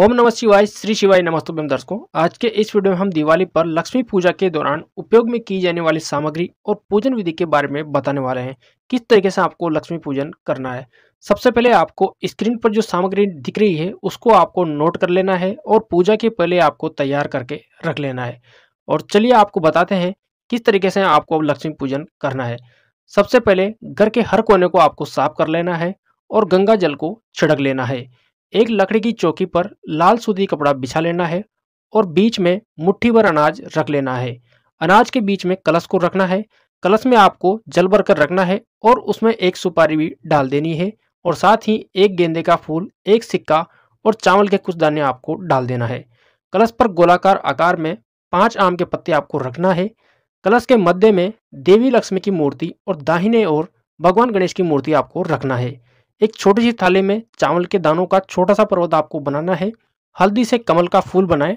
ओम नमः शिवाय श्री शिवाय नमस्तुभ्यम दर्शकों आज के इस वीडियो में हम दिवाली पर लक्ष्मी पूजा के दौरान उपयोग में की जाने वाली सामग्री और पूजन विधि के बारे में बताने वाले हैं किस तरीके से आपको लक्ष्मी पूजन करना है सबसे पहले आपको स्क्रीन पर जो सामग्री दिख रही है उसको आपको नोट कर लेना है और पूजा के पहले आपको तैयार करके रख लेना है और चलिए आपको बताते हैं किस तरीके से आपको लक्ष्मी पूजन करना है सबसे पहले घर के हर कोने को आपको साफ कर लेना है और गंगा जल को छिड़क लेना है एक लकड़ी की चौकी पर लाल सूती कपड़ा बिछा लेना है और बीच में मुट्ठी भर अनाज रख लेना है अनाज के बीच में कलश को रखना है कलश में आपको जल भर कर रखना है और उसमें एक सुपारी भी डाल देनी है और साथ ही एक गेंदे का फूल एक सिक्का और चावल के कुछ दाने आपको डाल देना है कलश पर गोलाकार आकार में पांच आम के पत्ते आपको रखना है कलश के मध्य में देवी लक्ष्मी की मूर्ति और दाहिने और भगवान गणेश की मूर्ति आपको रखना है एक छोटी सी थाली में चावल के दानों का छोटा सा पर्वत आपको बनाना है हल्दी से कमल का फूल बनाएं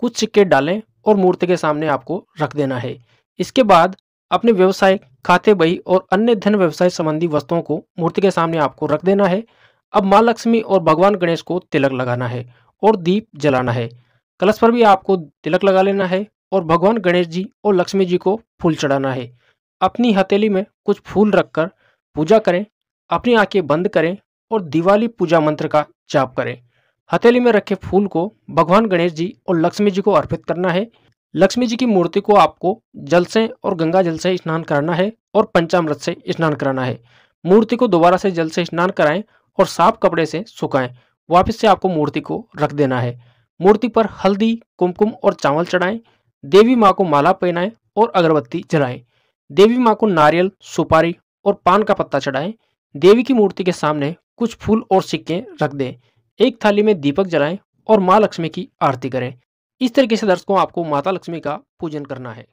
कुछ सिक्के डालें और मूर्ति के सामने आपको रख देना है इसके बाद अपने व्यवसाय खाते बही और अन्य धन व्यवसाय संबंधी वस्तुओं को मूर्ति के सामने आपको रख देना है अब माँ लक्ष्मी और भगवान गणेश को तिलक लगाना है और दीप जलाना है कलश पर भी आपको तिलक लगा लेना है और भगवान गणेश जी और लक्ष्मी जी को फूल चढ़ाना है अपनी हथेली में कुछ फूल रखकर पूजा करें अपनी आंखें बंद करें और दिवाली पूजा मंत्र का जाप करें हथेली में रखे फूल को भगवान गणेश जी और लक्ष्मी जी को अर्पित करना है लक्ष्मी जी की मूर्ति को आपको जल से और गंगा जल से स्नान कराना है और पंचामृत से स्नान कराना है मूर्ति को दोबारा से जल से स्नान कराएं और साफ कपड़े से सुखाएं वापस से आपको मूर्ति को रख देना है मूर्ति पर हल्दी कुमकुम और चावल चढ़ाएं देवी माँ को माला पहनाएं और अगरबत्ती जलाएं देवी माँ को नारियल सुपारी और पान का पत्ता चढ़ाएं देवी की मूर्ति के सामने कुछ फूल और सिक्के रख दें एक थाली में दीपक जलाएं और माँ लक्ष्मी की आरती करें इस तरीके से दर्शकों आपको माता लक्ष्मी का पूजन करना है